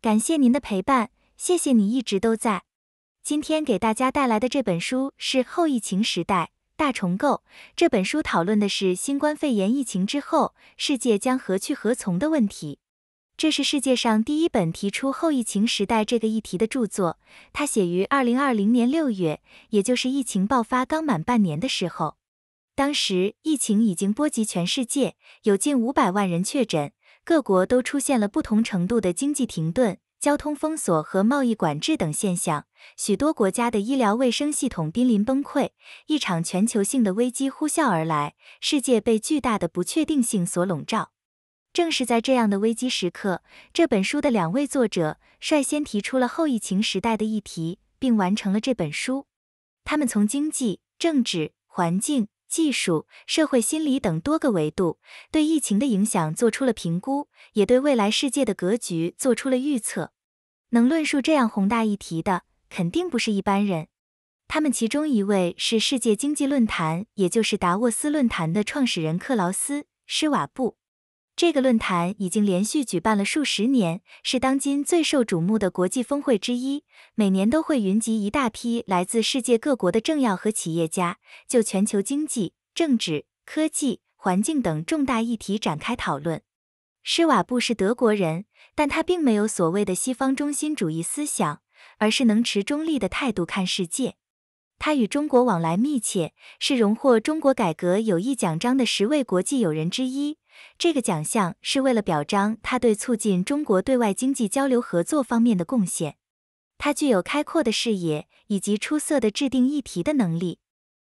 感谢您的陪伴，谢谢你一直都在。今天给大家带来的这本书是《后疫情时代大重构》。这本书讨论的是新冠肺炎疫情之后世界将何去何从的问题。这是世界上第一本提出后疫情时代这个议题的著作，它写于二零二零年六月，也就是疫情爆发刚满半年的时候。当时疫情已经波及全世界，有近五百万人确诊。各国都出现了不同程度的经济停顿、交通封锁和贸易管制等现象，许多国家的医疗卫生系统濒临崩溃，一场全球性的危机呼啸而来，世界被巨大的不确定性所笼罩。正是在这样的危机时刻，这本书的两位作者率先提出了后疫情时代的议题，并完成了这本书。他们从经济、政治、环境。技术、社会、心理等多个维度对疫情的影响做出了评估，也对未来世界的格局做出了预测。能论述这样宏大议题的，肯定不是一般人。他们其中一位是世界经济论坛，也就是达沃斯论坛的创始人克劳斯·施瓦布。这个论坛已经连续举办了数十年，是当今最受瞩目的国际峰会之一。每年都会云集一大批来自世界各国的政要和企业家，就全球经济、政治、科技、环境等重大议题展开讨论。施瓦布是德国人，但他并没有所谓的西方中心主义思想，而是能持中立的态度看世界。他与中国往来密切，是荣获中国改革友谊奖章的十位国际友人之一。这个奖项是为了表彰他对促进中国对外经济交流合作方面的贡献。他具有开阔的视野以及出色的制定议题的能力。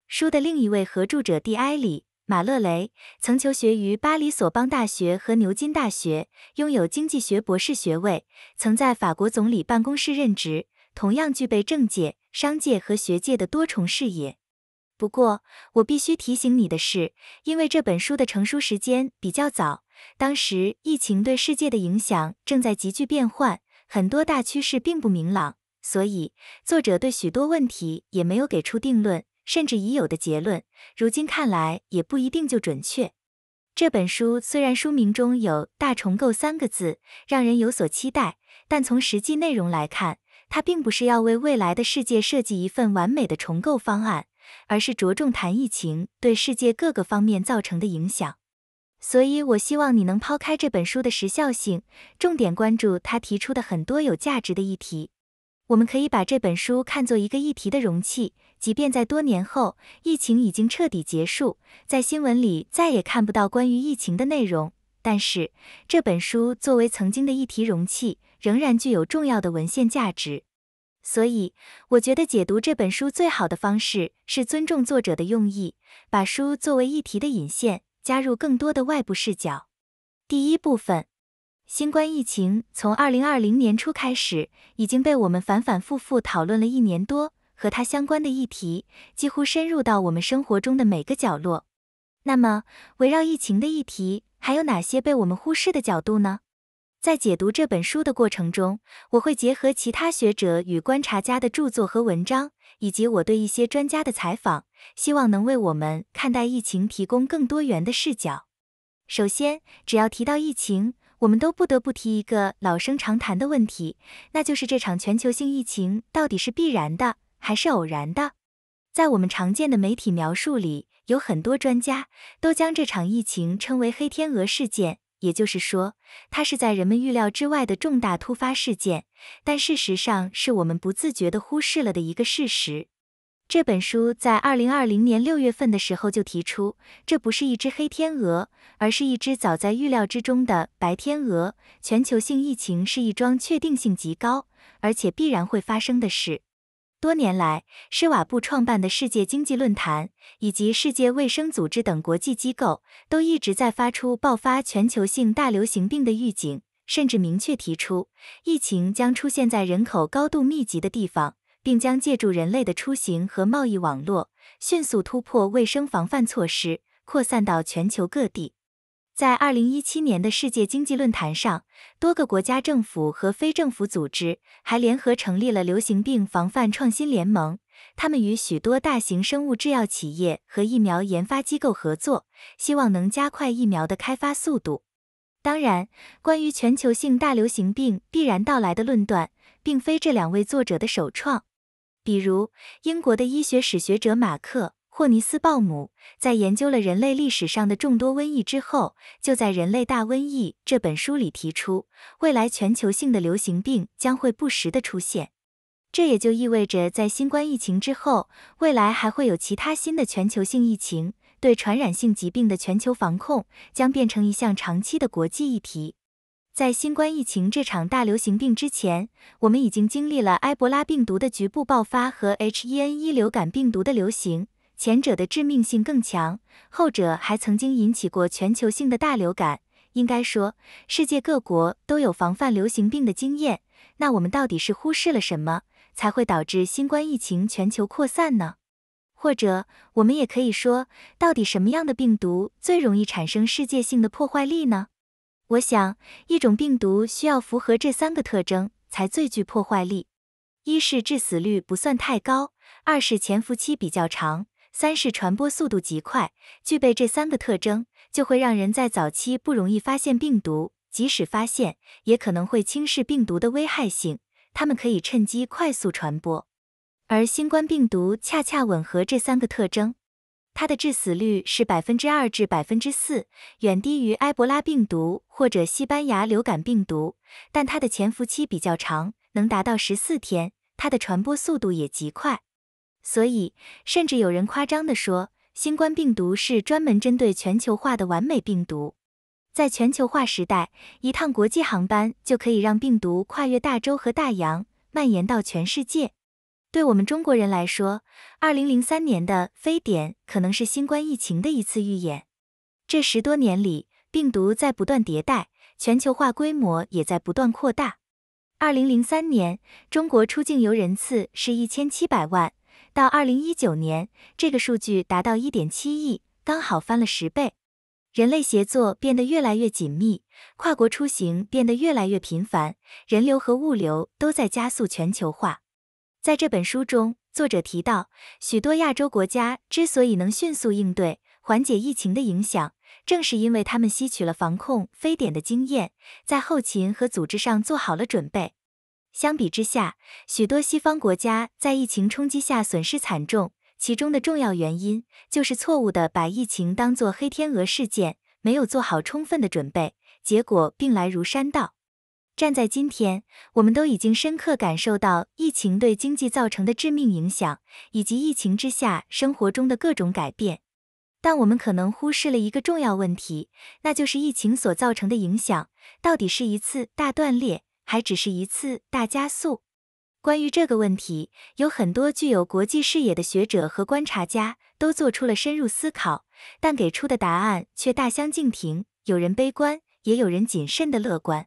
书的另一位合著者蒂埃里·马勒雷曾求学于巴黎索邦大学和牛津大学，拥有经济学博士学位，曾在法国总理办公室任职，同样具备政界、商界和学界的多重视野。不过，我必须提醒你的是，因为这本书的成书时间比较早，当时疫情对世界的影响正在急剧变换，很多大趋势并不明朗，所以作者对许多问题也没有给出定论，甚至已有的结论，如今看来也不一定就准确。这本书虽然书名中有“大重构”三个字，让人有所期待，但从实际内容来看，它并不是要为未来的世界设计一份完美的重构方案。而是着重谈疫情对世界各个方面造成的影响，所以我希望你能抛开这本书的时效性，重点关注他提出的很多有价值的议题。我们可以把这本书看作一个议题的容器，即便在多年后，疫情已经彻底结束，在新闻里再也看不到关于疫情的内容，但是这本书作为曾经的议题容器，仍然具有重要的文献价值。所以，我觉得解读这本书最好的方式是尊重作者的用意，把书作为议题的引线，加入更多的外部视角。第一部分，新冠疫情从二零二零年初开始，已经被我们反反复复讨论了一年多，和它相关的议题几乎深入到我们生活中的每个角落。那么，围绕疫情的议题，还有哪些被我们忽视的角度呢？在解读这本书的过程中，我会结合其他学者与观察家的著作和文章，以及我对一些专家的采访，希望能为我们看待疫情提供更多元的视角。首先，只要提到疫情，我们都不得不提一个老生常谈的问题，那就是这场全球性疫情到底是必然的还是偶然的？在我们常见的媒体描述里，有很多专家都将这场疫情称为“黑天鹅事件”。也就是说，它是在人们预料之外的重大突发事件，但事实上是我们不自觉的忽视了的一个事实。这本书在二零二零年六月份的时候就提出，这不是一只黑天鹅，而是一只早在预料之中的白天鹅。全球性疫情是一桩确定性极高，而且必然会发生的事。多年来，施瓦布创办的世界经济论坛以及世界卫生组织等国际机构都一直在发出爆发全球性大流行病的预警，甚至明确提出，疫情将出现在人口高度密集的地方，并将借助人类的出行和贸易网络，迅速突破卫生防范措施，扩散到全球各地。在二零一七年的世界经济论坛上，多个国家政府和非政府组织还联合成立了流行病防范创新联盟。他们与许多大型生物制药企业和疫苗研发机构合作，希望能加快疫苗的开发速度。当然，关于全球性大流行病必然到来的论断，并非这两位作者的首创。比如，英国的医学史学者马克。霍尼斯鲍姆在研究了人类历史上的众多瘟疫之后，就在《人类大瘟疫》这本书里提出，未来全球性的流行病将会不时的出现。这也就意味着，在新冠疫情之后，未来还会有其他新的全球性疫情。对传染性疾病的全球防控将变成一项长期的国际议题。在新冠疫情这场大流行病之前，我们已经经历了埃博拉病毒的局部爆发和 H1N1 流感病毒的流行。前者的致命性更强，后者还曾经引起过全球性的大流感。应该说，世界各国都有防范流行病的经验。那我们到底是忽视了什么，才会导致新冠疫情全球扩散呢？或者，我们也可以说，到底什么样的病毒最容易产生世界性的破坏力呢？我想，一种病毒需要符合这三个特征才最具破坏力：一是致死率不算太高，二是潜伏期比较长。三是传播速度极快，具备这三个特征，就会让人在早期不容易发现病毒，即使发现，也可能会轻视病毒的危害性。它们可以趁机快速传播，而新冠病毒恰恰吻合这三个特征。它的致死率是百分之二至百分之四，远低于埃博拉病毒或者西班牙流感病毒，但它的潜伏期比较长，能达到十四天，它的传播速度也极快。所以，甚至有人夸张地说，新冠病毒是专门针对全球化的完美病毒。在全球化时代，一趟国际航班就可以让病毒跨越大洲和大洋，蔓延到全世界。对我们中国人来说，2003年的非典可能是新冠疫情的一次预演。这十多年里，病毒在不断迭代，全球化规模也在不断扩大。2003年，中国出境游人次是一千七百万。到二零一九年，这个数据达到一点七亿，刚好翻了十倍。人类协作变得越来越紧密，跨国出行变得越来越频繁，人流和物流都在加速全球化。在这本书中，作者提到，许多亚洲国家之所以能迅速应对缓解疫情的影响，正是因为他们吸取了防控非典的经验，在后勤和组织上做好了准备。相比之下，许多西方国家在疫情冲击下损失惨重，其中的重要原因就是错误的把疫情当作黑天鹅事件，没有做好充分的准备，结果病来如山倒。站在今天，我们都已经深刻感受到疫情对经济造成的致命影响，以及疫情之下生活中的各种改变，但我们可能忽视了一个重要问题，那就是疫情所造成的影响到底是一次大断裂。还只是一次大加速。关于这个问题，有很多具有国际视野的学者和观察家都做出了深入思考，但给出的答案却大相径庭。有人悲观，也有人谨慎的乐观。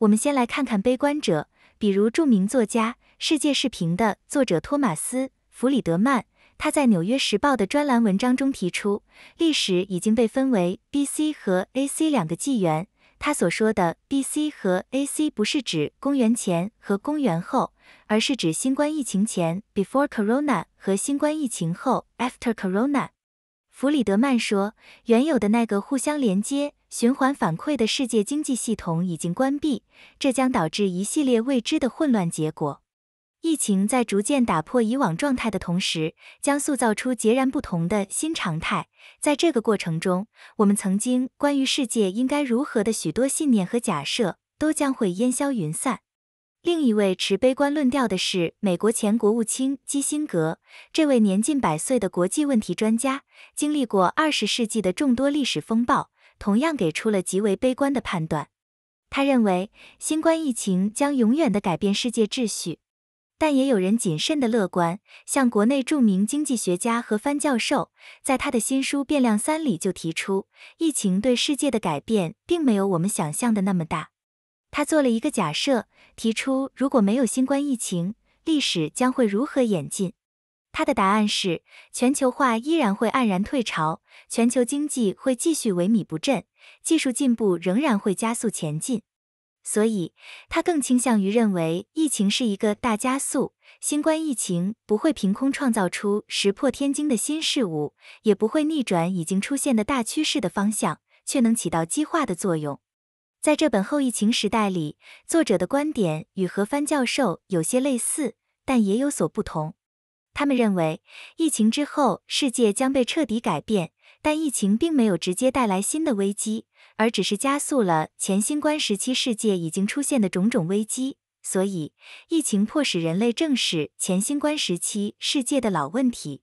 我们先来看看悲观者，比如著名作家《世界视频》的作者托马斯·弗里德曼。他在《纽约时报》的专栏文章中提出，历史已经被分为 B.C. 和 A.C. 两个纪元。他所说的 B C 和 A C 不是指公元前和公元后，而是指新冠疫情前 (before corona) 和新冠疫情后 (after corona)。弗里德曼说，原有的那个互相连接、循环反馈的世界经济系统已经关闭，这将导致一系列未知的混乱结果。疫情在逐渐打破以往状态的同时，将塑造出截然不同的新常态。在这个过程中，我们曾经关于世界应该如何的许多信念和假设都将会烟消云散。另一位持悲观论调的是美国前国务卿基辛格。这位年近百岁的国际问题专家，经历过二十世纪的众多历史风暴，同样给出了极为悲观的判断。他认为，新冠疫情将永远的改变世界秩序。但也有人谨慎的乐观，像国内著名经济学家何帆教授，在他的新书《变量三》里就提出，疫情对世界的改变并没有我们想象的那么大。他做了一个假设，提出如果没有新冠疫情，历史将会如何演进？他的答案是，全球化依然会黯然退潮，全球经济会继续萎靡不振，技术进步仍然会加速前进。所以，他更倾向于认为疫情是一个大加速，新冠疫情不会凭空创造出石破天惊的新事物，也不会逆转已经出现的大趋势的方向，却能起到激化的作用。在这本后疫情时代里，作者的观点与何帆教授有些类似，但也有所不同。他们认为，疫情之后世界将被彻底改变，但疫情并没有直接带来新的危机。而只是加速了前新冠时期世界已经出现的种种危机，所以疫情迫使人类正视前新冠时期世界的老问题，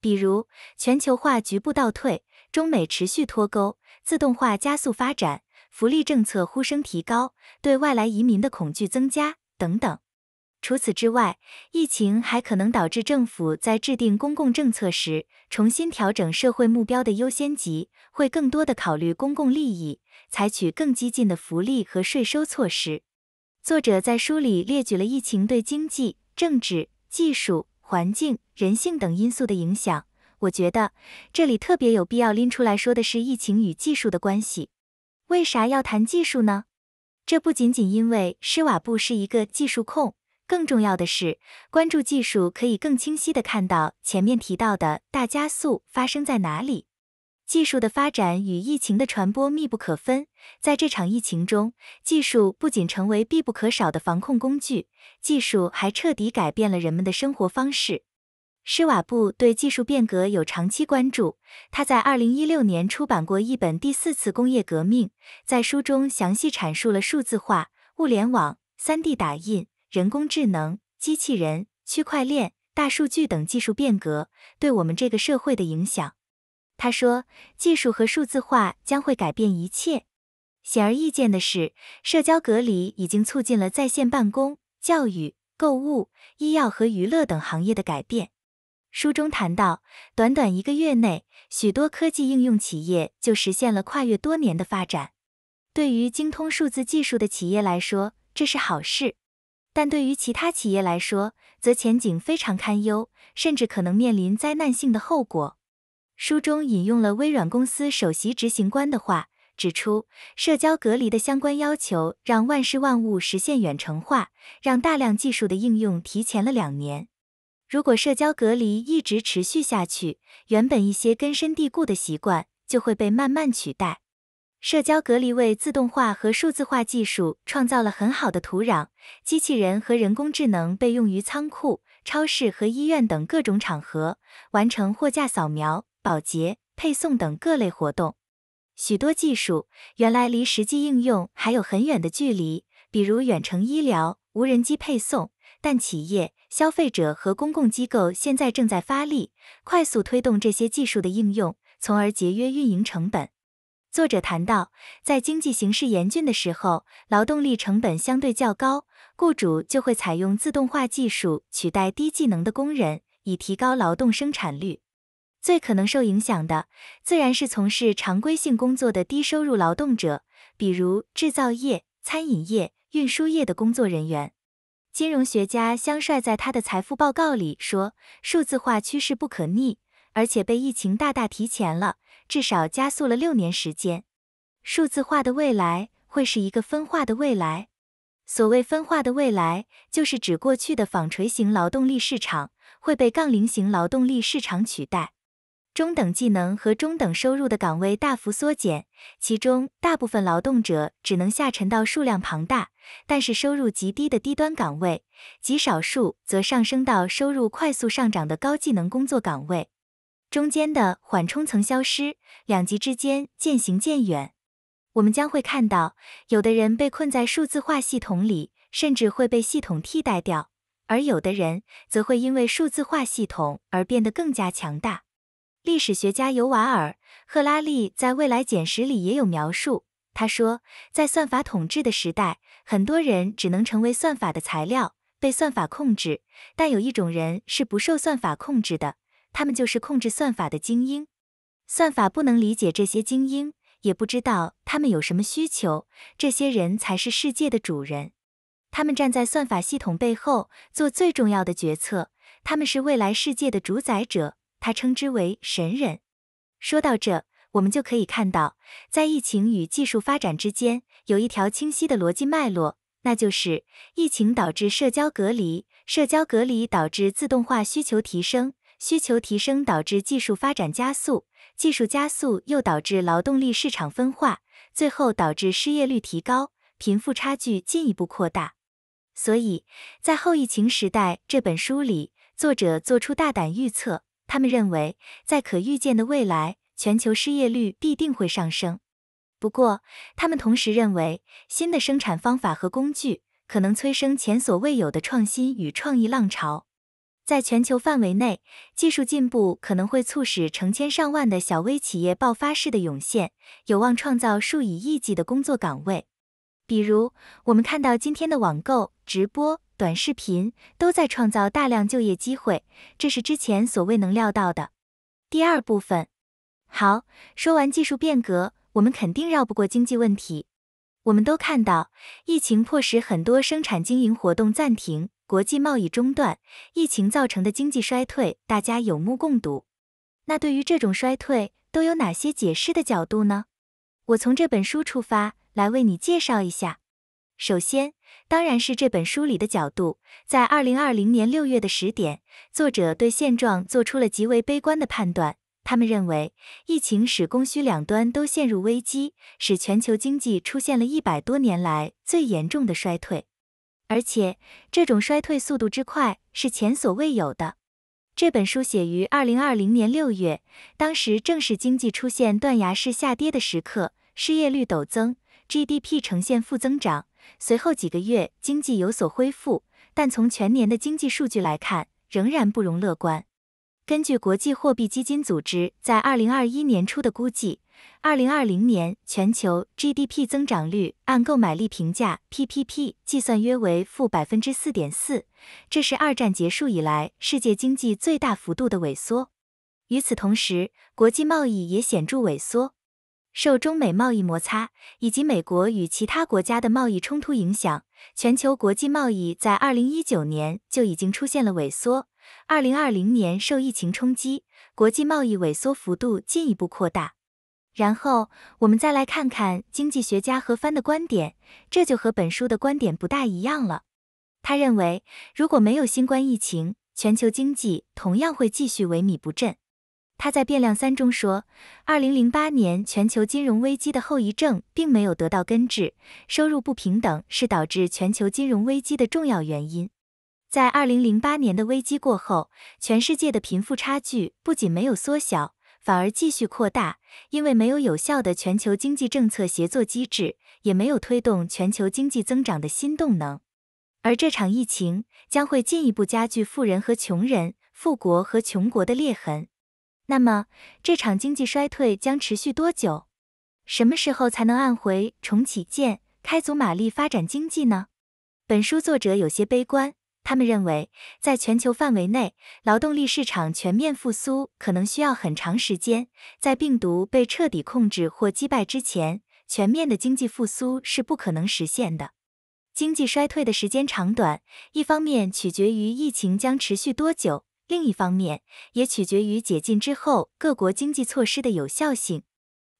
比如全球化局部倒退、中美持续脱钩、自动化加速发展、福利政策呼声提高、对外来移民的恐惧增加等等。除此之外，疫情还可能导致政府在制定公共政策时重新调整社会目标的优先级，会更多的考虑公共利益，采取更激进的福利和税收措施。作者在书里列举了疫情对经济、政治、技术、环境、人性等因素的影响。我觉得这里特别有必要拎出来说的是疫情与技术的关系。为啥要谈技术呢？这不仅仅因为施瓦布是一个技术控。更重要的是，关注技术可以更清晰地看到前面提到的大加速发生在哪里。技术的发展与疫情的传播密不可分，在这场疫情中，技术不仅成为必不可少的防控工具，技术还彻底改变了人们的生活方式。施瓦布对技术变革有长期关注，他在2016年出版过一本《第四次工业革命》，在书中详细阐述了数字化、物联网、3D 打印。人工智能、机器人、区块链、大数据等技术变革对我们这个社会的影响。他说，技术和数字化将会改变一切。显而易见的是，社交隔离已经促进了在线办公、教育、购物、医药和娱乐等行业的改变。书中谈到，短短一个月内，许多科技应用企业就实现了跨越多年的发展。对于精通数字技术的企业来说，这是好事。但对于其他企业来说，则前景非常堪忧，甚至可能面临灾难性的后果。书中引用了微软公司首席执行官的话，指出社交隔离的相关要求让万事万物实现远程化，让大量技术的应用提前了两年。如果社交隔离一直持续下去，原本一些根深蒂固的习惯就会被慢慢取代。社交隔离为自动化和数字化技术创造了很好的土壤。机器人和人工智能被用于仓库、超市和医院等各种场合，完成货架扫描、保洁、配送等各类活动。许多技术原来离实际应用还有很远的距离，比如远程医疗、无人机配送，但企业、消费者和公共机构现在正在发力，快速推动这些技术的应用，从而节约运营成本。作者谈到，在经济形势严峻的时候，劳动力成本相对较高，雇主就会采用自动化技术取代低技能的工人，以提高劳动生产率。最可能受影响的，自然是从事常规性工作的低收入劳动者，比如制造业、餐饮业、运输业的工作人员。金融学家香帅在他的财富报告里说，数字化趋势不可逆。而且被疫情大大提前了，至少加速了六年时间。数字化的未来会是一个分化的未来。所谓分化的未来，就是指过去的纺锤型劳动力市场会被杠铃型劳动力市场取代，中等技能和中等收入的岗位大幅缩减，其中大部分劳动者只能下沉到数量庞大但是收入极低的低端岗位，极少数则上升到收入快速上涨的高技能工作岗位。中间的缓冲层消失，两极之间渐行渐远。我们将会看到，有的人被困在数字化系统里，甚至会被系统替代掉；而有的人则会因为数字化系统而变得更加强大。历史学家尤瓦尔·赫拉利在《未来简史》里也有描述。他说，在算法统治的时代，很多人只能成为算法的材料，被算法控制；但有一种人是不受算法控制的。他们就是控制算法的精英，算法不能理解这些精英，也不知道他们有什么需求。这些人才是世界的主人，他们站在算法系统背后做最重要的决策，他们是未来世界的主宰者。他称之为神人。说到这，我们就可以看到，在疫情与技术发展之间有一条清晰的逻辑脉络，那就是疫情导致社交隔离，社交隔离导致自动化需求提升。需求提升导致技术发展加速，技术加速又导致劳动力市场分化，最后导致失业率提高，贫富差距进一步扩大。所以在《后疫情时代》这本书里，作者做出大胆预测，他们认为在可预见的未来，全球失业率必定会上升。不过，他们同时认为，新的生产方法和工具可能催生前所未有的创新与创意浪潮。在全球范围内，技术进步可能会促使成千上万的小微企业爆发式的涌现，有望创造数以亿计的工作岗位。比如，我们看到今天的网购、直播、短视频都在创造大量就业机会，这是之前所未能料到的。第二部分，好，说完技术变革，我们肯定绕不过经济问题。我们都看到，疫情迫使很多生产经营活动暂停。国际贸易中断，疫情造成的经济衰退，大家有目共睹。那对于这种衰退，都有哪些解释的角度呢？我从这本书出发来为你介绍一下。首先，当然是这本书里的角度。在二零二零年六月的十点，作者对现状做出了极为悲观的判断。他们认为，疫情使供需两端都陷入危机，使全球经济出现了一百多年来最严重的衰退。而且，这种衰退速度之快是前所未有的。这本书写于二零二零年六月，当时正是经济出现断崖式下跌的时刻，失业率陡增，GDP 呈现负增长。随后几个月，经济有所恢复，但从全年的经济数据来看，仍然不容乐观。根据国际货币基金组织在二零二一年初的估计，二零二零年全球 GDP 增长率按购买力平价 PPP 计算约为负百分之四点四，这是二战结束以来世界经济最大幅度的萎缩。与此同时，国际贸易也显著萎缩。受中美贸易摩擦以及美国与其他国家的贸易冲突影响，全球国际贸易在二零一九年就已经出现了萎缩。二零二零年受疫情冲击，国际贸易萎缩幅度进一步扩大。然后我们再来看看经济学家何帆的观点，这就和本书的观点不大一样了。他认为，如果没有新冠疫情，全球经济同样会继续萎靡不振。他在变量三中说，二零零八年全球金融危机的后遗症并没有得到根治，收入不平等是导致全球金融危机的重要原因。在二零零八年的危机过后，全世界的贫富差距不仅没有缩小，反而继续扩大，因为没有有效的全球经济政策协作机制，也没有推动全球经济增长的新动能。而这场疫情将会进一步加剧富人和穷人、富国和穷国的裂痕。那么，这场经济衰退将持续多久？什么时候才能按回重启键，开足马力发展经济呢？本书作者有些悲观。他们认为，在全球范围内，劳动力市场全面复苏可能需要很长时间。在病毒被彻底控制或击败之前，全面的经济复苏是不可能实现的。经济衰退的时间长短，一方面取决于疫情将持续多久，另一方面也取决于解禁之后各国经济措施的有效性。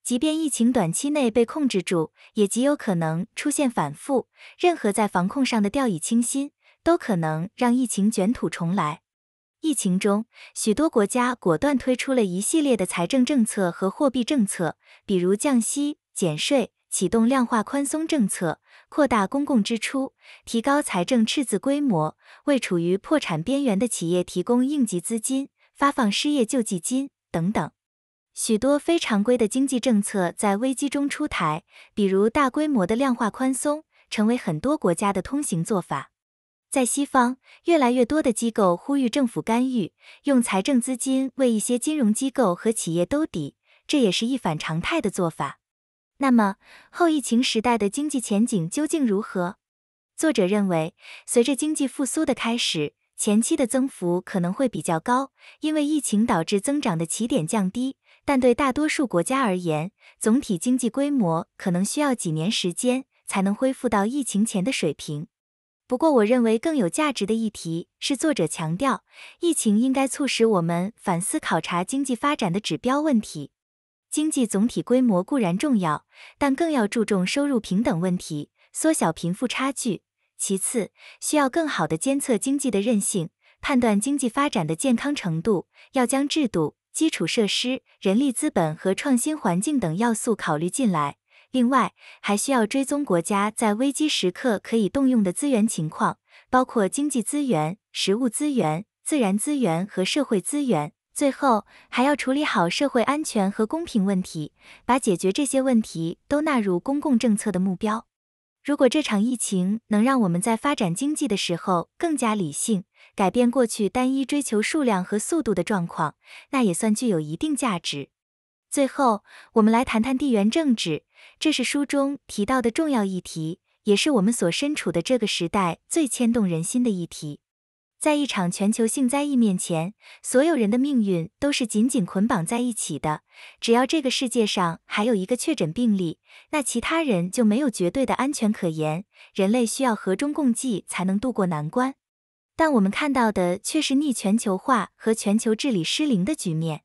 即便疫情短期内被控制住，也极有可能出现反复。任何在防控上的掉以轻心。都可能让疫情卷土重来。疫情中，许多国家果断推出了一系列的财政政策和货币政策，比如降息、减税、启动量化宽松政策、扩大公共支出、提高财政赤字规模、为处于破产边缘的企业提供应急资金、发放失业救济金等等。许多非常规的经济政策在危机中出台，比如大规模的量化宽松，成为很多国家的通行做法。在西方，越来越多的机构呼吁政府干预，用财政资金为一些金融机构和企业兜底，这也是一反常态的做法。那么，后疫情时代的经济前景究竟如何？作者认为，随着经济复苏的开始，前期的增幅可能会比较高，因为疫情导致增长的起点降低。但对大多数国家而言，总体经济规模可能需要几年时间才能恢复到疫情前的水平。不过，我认为更有价值的议题是，作者强调，疫情应该促使我们反思考察经济发展的指标问题。经济总体规模固然重要，但更要注重收入平等问题，缩小贫富差距。其次，需要更好的监测经济的韧性，判断经济发展的健康程度，要将制度、基础设施、人力资本和创新环境等要素考虑进来。另外，还需要追踪国家在危机时刻可以动用的资源情况，包括经济资源、食物资源、自然资源和社会资源。最后，还要处理好社会安全和公平问题，把解决这些问题都纳入公共政策的目标。如果这场疫情能让我们在发展经济的时候更加理性，改变过去单一追求数量和速度的状况，那也算具有一定价值。最后，我们来谈谈地缘政治，这是书中提到的重要议题，也是我们所身处的这个时代最牵动人心的议题。在一场全球性灾疫面前，所有人的命运都是紧紧捆绑在一起的。只要这个世界上还有一个确诊病例，那其他人就没有绝对的安全可言。人类需要和衷共济才能渡过难关，但我们看到的却是逆全球化和全球治理失灵的局面。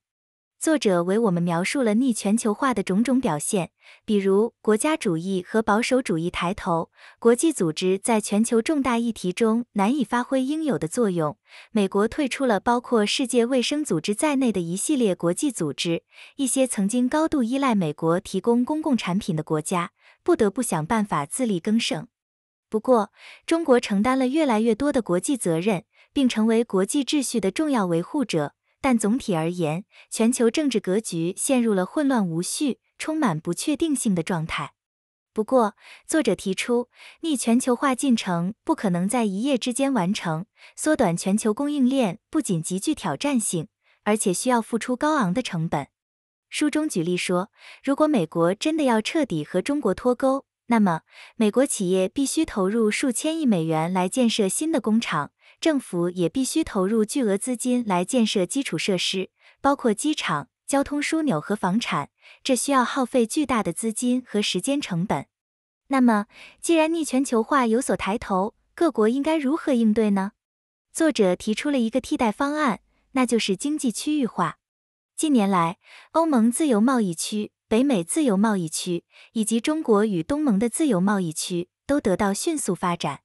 作者为我们描述了逆全球化的种种表现，比如国家主义和保守主义抬头，国际组织在全球重大议题中难以发挥应有的作用。美国退出了包括世界卫生组织在内的一系列国际组织，一些曾经高度依赖美国提供公共产品的国家不得不想办法自力更生。不过，中国承担了越来越多的国际责任，并成为国际秩序的重要维护者。但总体而言，全球政治格局陷入了混乱无序、充满不确定性的状态。不过，作者提出，逆全球化进程不可能在一夜之间完成。缩短全球供应链不仅极具挑战性，而且需要付出高昂的成本。书中举例说，如果美国真的要彻底和中国脱钩，那么美国企业必须投入数千亿美元来建设新的工厂。政府也必须投入巨额资金来建设基础设施，包括机场、交通枢纽和房产，这需要耗费巨大的资金和时间成本。那么，既然逆全球化有所抬头，各国应该如何应对呢？作者提出了一个替代方案，那就是经济区域化。近年来，欧盟自由贸易区、北美自由贸易区以及中国与东盟的自由贸易区都得到迅速发展。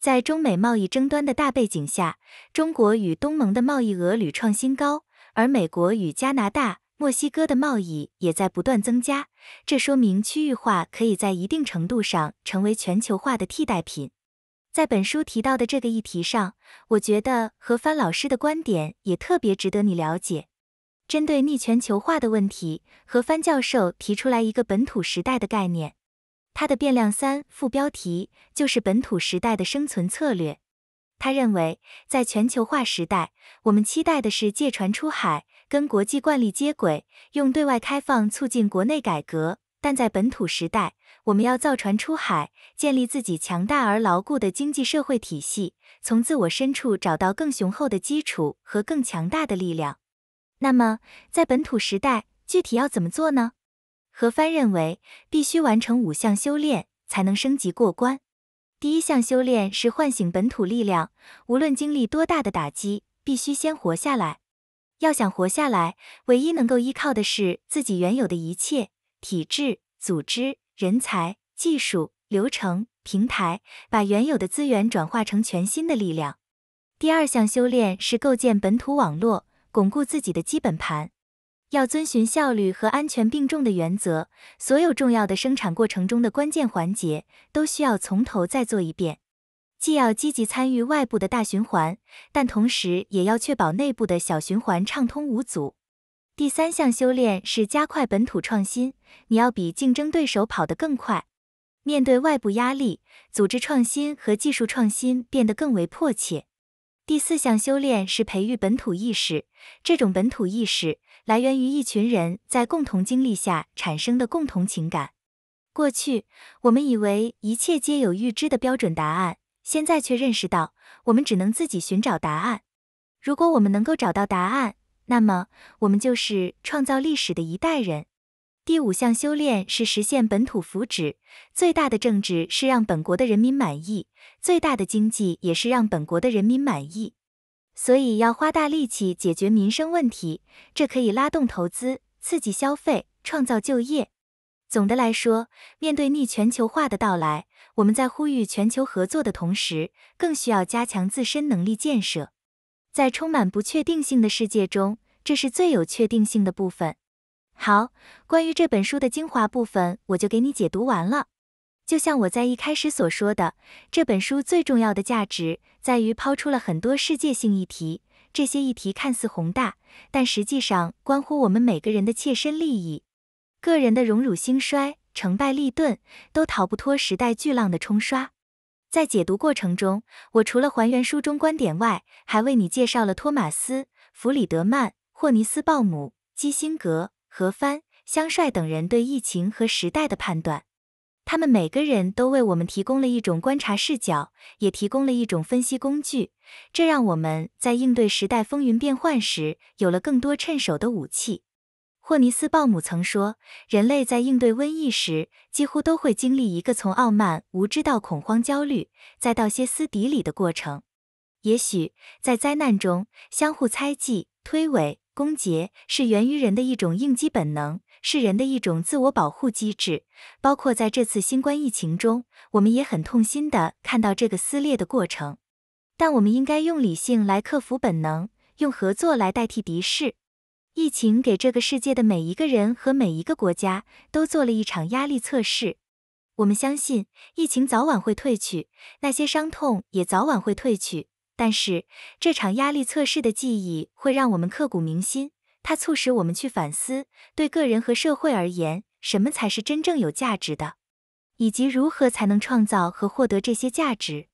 在中美贸易争端的大背景下，中国与东盟的贸易额屡创新高，而美国与加拿大、墨西哥的贸易也在不断增加。这说明区域化可以在一定程度上成为全球化的替代品。在本书提到的这个议题上，我觉得何帆老师的观点也特别值得你了解。针对逆全球化的问题，何帆教授提出来一个本土时代的概念。他的变量三副标题就是本土时代的生存策略。他认为，在全球化时代，我们期待的是借船出海，跟国际惯例接轨，用对外开放促进国内改革；但在本土时代，我们要造船出海，建立自己强大而牢固的经济社会体系，从自我深处找到更雄厚的基础和更强大的力量。那么，在本土时代，具体要怎么做呢？何帆认为，必须完成五项修炼才能升级过关。第一项修炼是唤醒本土力量，无论经历多大的打击，必须先活下来。要想活下来，唯一能够依靠的是自己原有的一切：体制、组织、人才、技术、流程、平台，把原有的资源转化成全新的力量。第二项修炼是构建本土网络，巩固自己的基本盘。要遵循效率和安全并重的原则，所有重要的生产过程中的关键环节都需要从头再做一遍。既要积极参与外部的大循环，但同时也要确保内部的小循环畅通无阻。第三项修炼是加快本土创新，你要比竞争对手跑得更快。面对外部压力，组织创新和技术创新变得更为迫切。第四项修炼是培育本土意识，这种本土意识。来源于一群人在共同经历下产生的共同情感。过去，我们以为一切皆有预知的标准答案，现在却认识到，我们只能自己寻找答案。如果我们能够找到答案，那么我们就是创造历史的一代人。第五项修炼是实现本土福祉。最大的政治是让本国的人民满意，最大的经济也是让本国的人民满意。所以要花大力气解决民生问题，这可以拉动投资、刺激消费、创造就业。总的来说，面对逆全球化的到来，我们在呼吁全球合作的同时，更需要加强自身能力建设。在充满不确定性的世界中，这是最有确定性的部分。好，关于这本书的精华部分，我就给你解读完了。就像我在一开始所说的，这本书最重要的价值在于抛出了很多世界性议题。这些议题看似宏大，但实际上关乎我们每个人的切身利益。个人的荣辱兴衰、成败利钝，都逃不脱时代巨浪的冲刷。在解读过程中，我除了还原书中观点外，还为你介绍了托马斯·弗里德曼、霍尼斯鲍姆、基辛格、何帆、香帅等人对疫情和时代的判断。他们每个人都为我们提供了一种观察视角，也提供了一种分析工具，这让我们在应对时代风云变幻时有了更多趁手的武器。霍尼斯鲍姆曾说，人类在应对瘟疫时，几乎都会经历一个从傲慢无知到恐慌焦虑，再到歇斯底里的过程。也许在灾难中，相互猜忌、推诿、攻讦，是源于人的一种应激本能。是人的一种自我保护机制，包括在这次新冠疫情中，我们也很痛心地看到这个撕裂的过程。但我们应该用理性来克服本能，用合作来代替敌视。疫情给这个世界的每一个人和每一个国家都做了一场压力测试。我们相信，疫情早晚会退去，那些伤痛也早晚会退去。但是，这场压力测试的记忆会让我们刻骨铭心。它促使我们去反思：对个人和社会而言，什么才是真正有价值的，以及如何才能创造和获得这些价值。